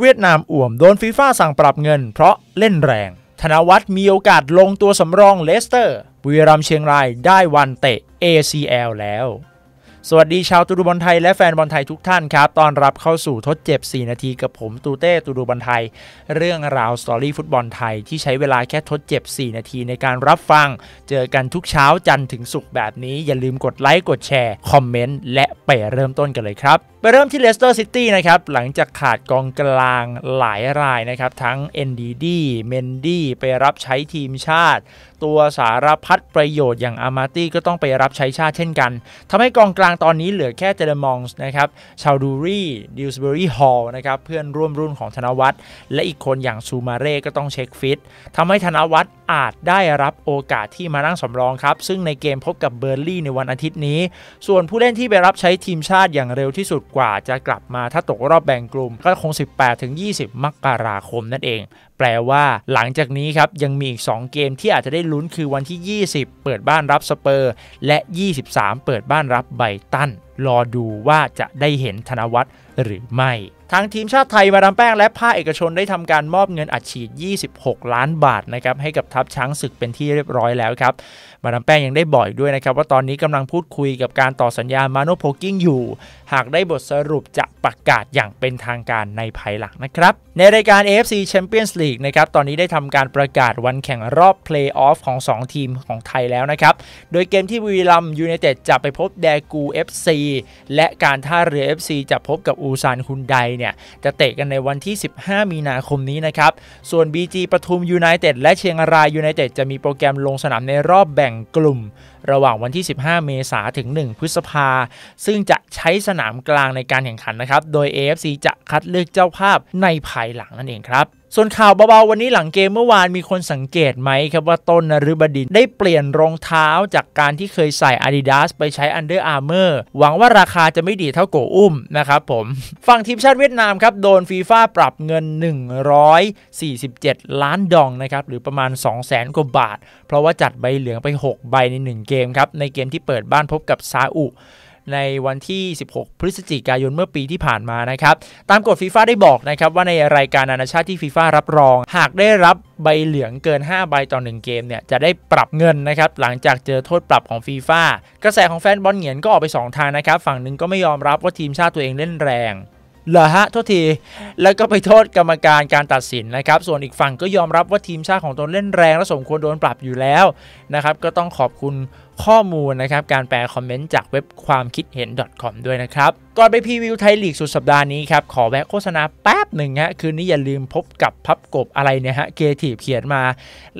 เวียดนามอ่วมโดนฟีฟ่าสั่งปรับเงินเพราะเล่นแรง ธนวัฒน์มีโอกาสลงตัวสำรองเลสเตอร์บุรีรัมเชียงรายได้วันเตะ ACL แล้วสวัสดีชาวตูดูบอลไทยและแฟนบอลไทยทุกท่านครับตอนรับเข้าสู่ทดเจ็บ 4 นาทีกับผมตูเต้ตูดูบอลไทย เรื่องราวสตอรี่ฟุตบอลไทยที่ใช้เวลาแค่ทดเจ็บ 4 นาทีในการรับฟังเจอกันทุกเช้าจันทร์ถึงศุกร์แบบนี้อย่าลืมกดไลค์กดแชร์คอมเมนต์ และไปเริ่มต้นกันเลยครับ ไปเริ่มที่เลสเตอร์ซิตี้นะครับหลังจากขาดกองกลางหลายรายนะครับทั้งเอนดีดีเมนดี้ไปรับใช้ทีมชาติตัวสารพัดประโยชน์อย่างอามาตี้ก็ต้องไปรับใช้ชาติเช่นกันทำให้กองกลางางตอนนี้เหลือแค่เจเลมองส์นะครับ ชาวดูรี่ ดิวสเบอรี่ฮอลนะครับ เพื่อนร่วมรุ่นของธนวัฒน์และอีกคนอย่างซูมาเร่ก็ต้องเช็คฟิต ทำให้ธนวัฒน์อาจได้รับโอกาสที่มานั่งสำรองครับ ซึ่งในเกมพบกับเบอร์ลี่ในวันอาทิตย์นี้ ส่วนผู้เล่นที่ไปรับใช้ทีมชาติอย่างเร็วที่สุดกว่าจะกลับมาถ้าตกรอบแบ่งกลุ่มก็คง 18-20 มกราคมนั่นเองแปลว่าหลังจากนี้ครับยังมีอีก 2 เกมที่อาจจะได้ลุ้นคือวันที่ 20 เปิดบ้านรับสเปอร์ และ 23 เปิดบ้านรับไบตันรอดูว่าจะได้เห็นธนวัตรหรือไม่ทางทีมชาติไทยมาดามแป้งและภาคเอกชนได้ทำการมอบเงินอัดฉีด 26 ล้านบาทนะครับให้กับทัพช้างศึกเป็นที่เรียบร้อยแล้วครับมาดามแป้งยังได้บอกอด้วยนะครับว่าตอนนี้กำลังพูดคุยกับการต่อสัญญามาโนโพกิ้งอยู่ หากได้บทสรุปจะประกาศอย่างเป็นทางการในภายหลังนะครับในรายการ AFC Champions League นะครับตอนนี้ได้ทำการประกาศวันแข่งรอบเพลย์ออฟของ2 ทีมของไทยแล้วนะครับโดยเกมที่วีลัมยูไนเต็ดจะไปพบแดกู FC และการท่าเรือ FC จะพบกับอูซานคุนไดเนี่ยจะเตะกันในวันที่ 15 มีนาคมนี้นะครับ ส่วน BG ปทุม ยูไนเต็ด และเชียงราย ยูไนเต็ด จะมีโปรแกรมลงสนามในรอบแบ่งกลุ่ม ระหว่างวันที่ 15 เมษาถึง 1 พฤษภา ซึ่งจะใช้สนามกลางในการแข่งขันนะครับ โดย AFC จะคัดเลือกเจ้าภาพในภายหลังนั่นเองครับส่วนข่าวเบาๆวันนี้หลังเกมเมื่อวานมีคนสังเกตไหมครับว่าต้นนรุบดินได้เปลี่ยนรองเท้าจากการที่เคยใส่ Adidas ไปใช้ Under Armour หวังว่าราคาจะไม่ดีเท่าโกอุ้มนะครับผมฝั่งทีมชาติเวียดนามครับโดนฟีฟ่าปรับเงิน 147 ล้านดองนะครับหรือประมาณ 2 0 0แสนกว่าบาท เพราะว่าจัดใบเหลืองไป 6 ใบใน 1 เกมครับในเกมที่เปิดบ้านพบกับซาอุในวันที่ 16 พฤศจิกายนเมื่อปีที่ผ่านมานะครับตามกฎฟีฟ่าได้บอกนะครับว่าในรายการนานาชาติที่ฟีฟ่ารับรอง หากได้รับใบเหลืองเกิน5ใบต่อ 1 เกมเนี่ยจะได้ปรับเงินนะครับหลังจากเจอโทษปรับของฟีฟ่ากระแสของแฟนบอลเหงียนก็ออกไป 2 ทางนะครับฝั่งหนึ่งก็ไม่ยอมรับว่าทีมชาติตัวเองเล่นแรง เหรอฮะโทษที แล้วก็ไปโทษกรรมการการตัดสินนะครับส่วนอีกฝั่งก็ยอมรับว่าทีมชาติของตนเล่นแรงและสมควรโดนปรับอยู่แล้วนะครับก็ต้องขอบคุณข้อมูลนะครับการแปลคอมเมนต์จากเว็บความคิดเห็น .com ด้วยนะครับ ก่อนไปพรีวิวไทยลีกสุดสัปดาห์นี้ครับ ขอแวะโฆษณาแป๊บหนึ่งฮะคืนนี้อย่าลืมพบกับพับกบอะไรเนี่ยฮะเกทีฟเขียนมา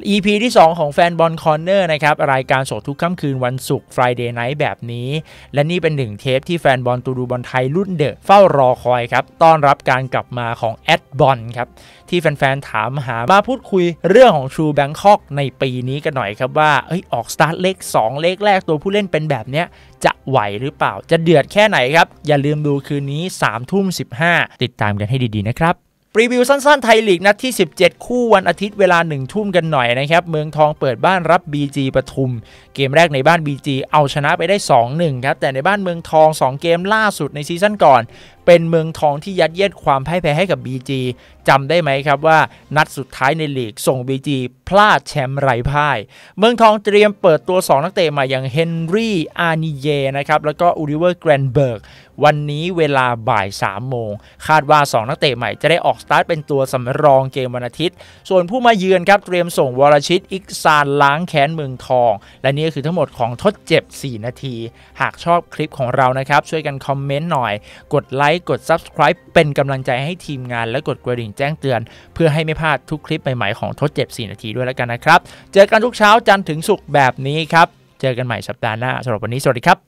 EP ที่ 2 ของแฟนบอลคอนเนอร์นะครับ รายการสดทุกค่ำคืนวันศุกร์ Friday Night แบบนี้ และนี่เป็นหนึ่งเทปที่แฟนบอลตูดูบอลไทยรุ่นเดอะเฝ้ารอคอยครับต้อนรับการกลับมาของแอดบอลครับที่แฟนๆถามหามาพูดคุยเรื่องของชูแบงคอกในปีนี้กันหน่อยครับว่าเอ้ยออกสตาร์ทเลข2เลเลขแรกตัวผู้เล่นเป็นแบบเนี้ย จะไหวหรือเปล่าจะเดือดแค่ไหนครับ อย่าลืมดูคืนนี้3ามทุ่มสิติดตามกันให้ดีๆนะครับรีวิวสั้นๆไทยลีกนัดที่ 17 คู่วันอาทิตย์เวลา 1 ทุ่มกันหน่อยนะครับ เมืองทองเปิดบ้านรับ BG ปทุม เกมแรกในบ้าน BG เอาชนะไปได้ 2-1 ครับ แต่ในบ้านเมืองทอง 2 เกมล่าสุดในซีซั่นก่อนเป็นเมืองทองที่ยัดเยียดความพ่แพ้ให้กับ BG จำได้ไหมครับว่านัดสุดท้ายในลีกส่ง BG พลาดแชมป์ไร้พ่าย เมืองทองเตรียมเปิดตัว 2 นักเตะใหม่อย่างเฮนรี่อานิเยนะครับแล้วก็อูริเวอร์แกรนเบิร์กวันนี้เวลาบ่าย 3 โมง คาดว่า 2 นักเตะใหม่จะได้ออกสตาร์ทเป็นตัวสำรองเกมวันอาทิตย์ ส่วนผู้มาเยือนครับเตรียมส่งวรชิตอิกซาน ล้างแค้นเมืองทอง และนี่ก็คือทั้งหมดของทดเจ็บ4นาที หากชอบคลิปของเรานะครับช่วยกันคอมเมนต์หน่อย กดไลค์ค์กด subscribe เป็นกำลังใจให้ทีมงานและกดกระดิ่งแจ้งเตือนเพื่อให้ไม่พลาดทุกคลิปใหม่ๆของทดเจ็บ4นาทีด้วยแล้วกันนะครับ เจอกันทุกเช้าจันทร์ถึงศุกร์แบบนี้ครับ เจอกันใหม่สัปดาห์หน้าสำหรับวันนี้สวัสดีครับ